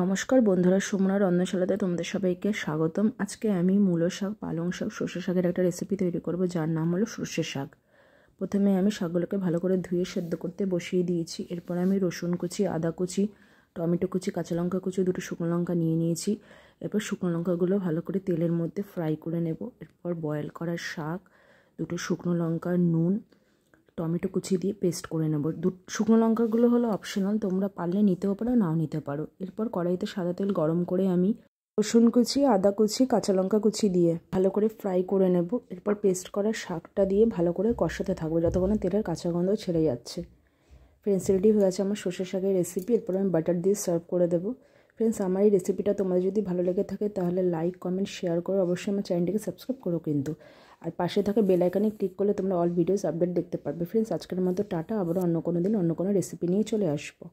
নমস্কার বন্ধুরা সুমনা রন্ধনশালাতে তোমাদের সবাইকে স্বাগতম আজকে আমি মূলো শাক পালং শাক সর্ষে শাকের একটা রেসিপি তৈরি করব যার নাম হলো সর্ষে শাক প্রথমে আমি শাকগুলোকে ভালো করে ধুয়ে সেদ্ধ করতে বসিয়ে দিয়েছি এরপর আমি রসুন কুচি আদা কুচি টমেটো কুচি কাঁচা লঙ্কা কুচি দুটো শুকনো লঙ্কা নিয়ে নিয়েছি এরপর শুকনো লঙ্কাগুলো ভালো করে তেলের মধ্যে ফ্রাই করে নেব এরপর বয়েল করা শাক দুটো শুকনো লঙ্কা নুন টমেটো কুচি দিয়ে পেস্ট করে নেব দু শুকনো লঙ্কাগুলো হলো অপশনাল তোমরা পারলে নিতেও পারো নাও নিতে পারো এরপর কড়াইতে সাদা তেল গরম করে আমি রসুন কুচি আদা কুচি কাঁচা লঙ্কা কুচি দিয়ে ভালো করে ফ্রাই করে নেব এরপর পেস্ট করা শাকটা দিয়ে ভালো করে কষাতে থাকবো যতক্ষণ তেলের কাঁচা গন্ধ ছেড়ে যাচ্ছে ফ্রেন্ডস রেডি হয়ে গেছে আমার সর্ষে শাকের রেসিপি এরপর আমি বাটার দিয়ে সার্ভ করে দেবো ফ্রেন্ডস আমার এই রেসিপিটা তোমাদের যদি ভালো লেগে থাকে তাহলে লাইক কমেন্ট শেয়ার করো অবশ্যই আমার চ্যানেলটিকে সাবস্ক্রাইব করো কিন্তু আর পাশে থাকা বেলাইকানে ক্লিক করলে তোমরা অল ভিডিওস আপডেট দেখতে পারবে ফ্রেন্ডস আজকের মতো টাটা আবারও অন্য কোনো দিন অন্য কোনো রেসিপি নিয়ে চলে আসবো